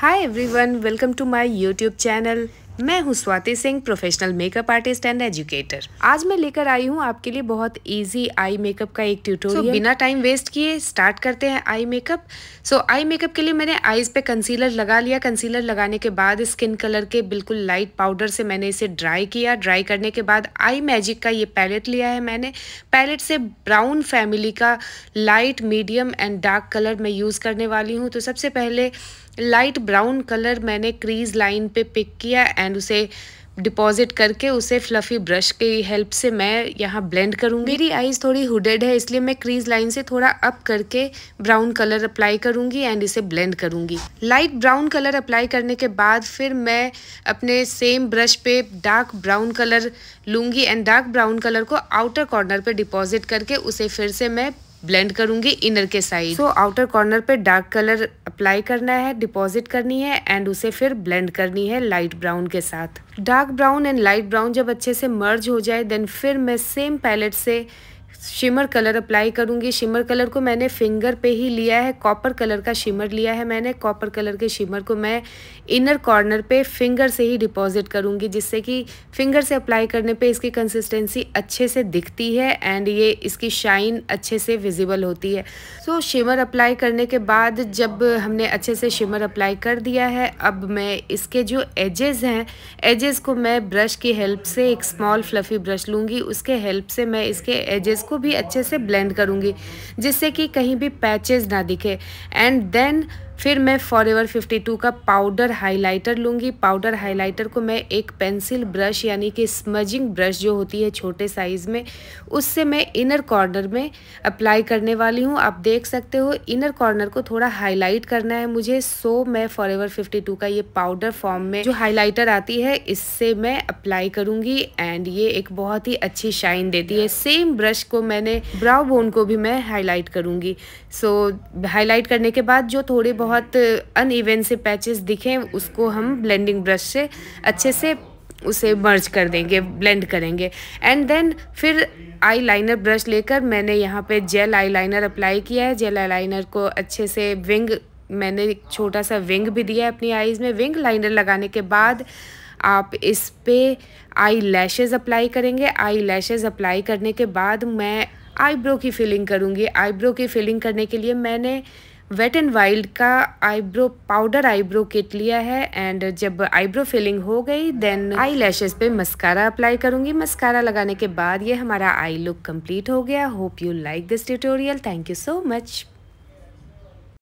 Hi everyone, welcome to my YouTube channel. मैं हूँ Swati Singh professional makeup artist and educator आज मैं लेकर आई हूँ आपके लिए बहुत इजी आई मेकअप का एक ट्यूटोरियल so, बिना टाइम वेस्ट किए स्टार्ट करते हैं eye makeup so eye makeup के लिए मैंने आईज पे कंसीलर लगा लिया कंसीलर लगाने के बाद स्किन कलर के बिल्कुल लाइट पाउडर से मैंने इसे ड्राई किया ड्राई करने के बाद आई मैजिक का ये पैलेट लिया है मैंने पैलेट से ब्राउन फैमिली का light medium and dark colour मैं यूज़ करने वाली हूँ तो सबसे पहले लाइट ब्राउन कलर मैंने क्रीज लाइन पे पिक किया एंड एंड उसे डिपॉजिट करके उसे फ्लफ़ी ब्रश के हेल्प से मैं यहाँ ब्लेंड करूँगी मेरी आईज थोड़ी हुडेड है इसलिए मैं क्रीज लाइन से थोड़ा अप करके ब्राउन कलर अप्लाई करूँगी एंड इसे ब्लेंड करूँगी लाइट ब्राउन कलर अप्लाई करने के बाद फिर मैं अपने सेम ब्रश पे डार्क ब्राउन कलर लूँगी एंड डार्क ब्राउन कलर को आउटर कॉर्नर पर डिपॉजिट करके उसे फिर से मैं ब्लेंड करूंगी इनर के साइड तो आउटर कॉर्नर पे डार्क कलर अप्लाई करना है डिपॉजिट करनी है एंड उसे फिर ब्लेंड करनी है लाइट ब्राउन के साथ dark brown and light brown जब अच्छे से मर्ज हो जाए देन फिर मैं सेम पैलेट से शिमर कलर अप्लाई करूंगी शिमर कलर को मैंने फिंगर पे ही लिया है कॉपर कलर का शिमर लिया है मैंने कॉपर कलर के शिमर को मैं इनर कॉर्नर पे फिंगर से ही डिपॉजिट करूंगी जिससे कि फिंगर से अप्लाई करने पे इसकी कंसिस्टेंसी अच्छे से दिखती है एंड ये इसकी शाइन अच्छे से विजिबल होती है सो so, शिमर अप्लाई करने के बाद जब हमने अच्छे से शिमर अप्लाई कर दिया है अब मैं इसके जो एजेस हैं एजेस को मैं ब्रश की हेल्प से एक स्मॉल फ्लफ़ी ब्रश लूँगी उसके हेल्प से मैं इसके एजेस इसको भी अच्छे से ब्लेंड करूँगी जिससे कि कहीं भी पैचेज ना दिखे एंड देन फिर मैं फिफ्टी 52 का पाउडर हाइलाइटर लूँगी पाउडर हाइलाइटर को मैं एक पेंसिल ब्रश यानी कि स्मजिंग ब्रश जो होती है छोटे साइज़ में उससे मैं इनर कॉर्नर में अप्लाई करने वाली हूँ आप देख सकते हो इनर कॉर्नर को थोड़ा हाईलाइट करना है मुझे सो मैं फॉर 52 का ये पाउडर फॉर्म में जो हाईलाइटर आती है इससे मैं अप्लाई करूँगी एंड ये एक बहुत ही अच्छी शाइन देती है सेम ब्रश को मैंने ब्राउ बोन को भी मैं हाईलाइट करूँगी सो हाईलाइट करने के बाद जो थोड़े बहुत बहुत अन से पैचेस दिखें उसको हम ब्लेंडिंग ब्रश से अच्छे से उसे मर्ज कर देंगे ब्लेंड करेंगे एंड देन फिर आई लाइनर ब्रश लेकर मैंने यहाँ पे जेल आई लाइनर अप्लाई किया है जेल आई लाइनर को अच्छे से विंग मैंने एक छोटा सा विंग भी दिया है अपनी आईज़ में विंग लाइनर लगाने के बाद आप इस पर आई लैशेज़ अप्लाई करेंगे आई लैशेज़ अप्लाई करने के बाद मैं आईब्रो की फिलिंग करूँगी आईब्रो की फिलिंग करने के लिए मैंने वेट एंड वाइल्ड का आईब्रो पाउडर आईब्रो किट लिया है एंड जब आईब्रो फिलिंग हो गई देन आई लैशेज पे मस्कारा अप्लाई करूंगी मस्कारा लगाने के बाद ये हमारा आई लुक कंप्लीट हो गया hope you like this tutorial thank you so much